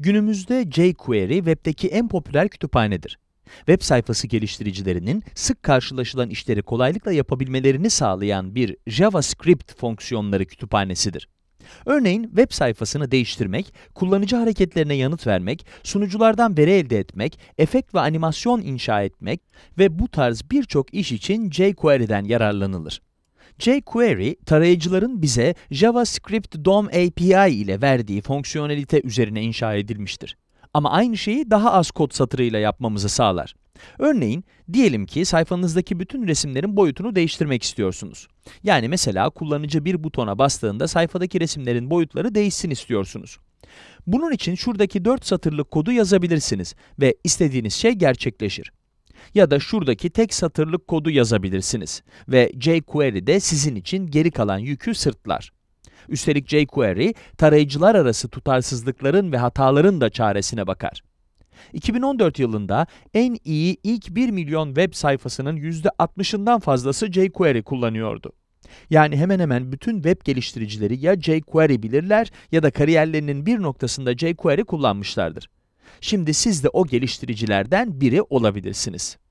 Günümüzde jQuery webdeki en popüler kütüphanedir. Web sayfası geliştiricilerinin sık karşılaşılan işleri kolaylıkla yapabilmelerini sağlayan bir JavaScript fonksiyonları kütüphanesidir. Örneğin web sayfasını değiştirmek, kullanıcı hareketlerine yanıt vermek, sunuculardan veri elde etmek, efekt ve animasyon inşa etmek ve bu tarz birçok iş için jQuery'den yararlanılır jQuery, tarayıcıların bize JavaScript DOM API ile verdiği fonksiyonelite üzerine inşa edilmiştir. Ama aynı şeyi daha az kod satırıyla yapmamızı sağlar. Örneğin, diyelim ki sayfanızdaki bütün resimlerin boyutunu değiştirmek istiyorsunuz. Yani mesela kullanıcı bir butona bastığında sayfadaki resimlerin boyutları değişsin istiyorsunuz. Bunun için şuradaki 4 satırlık kodu yazabilirsiniz ve istediğiniz şey gerçekleşir ya da şuradaki tek satırlık kodu yazabilirsiniz ve jQuery de sizin için geri kalan yükü sırtlar. Üstelik jQuery, tarayıcılar arası tutarsızlıkların ve hataların da çaresine bakar. 2014 yılında en iyi ilk 1 milyon web sayfasının %60'ından fazlası jQuery kullanıyordu. Yani hemen hemen bütün web geliştiricileri ya jQuery bilirler ya da kariyerlerinin bir noktasında jQuery kullanmışlardır. Şimdi siz de o geliştiricilerden biri olabilirsiniz.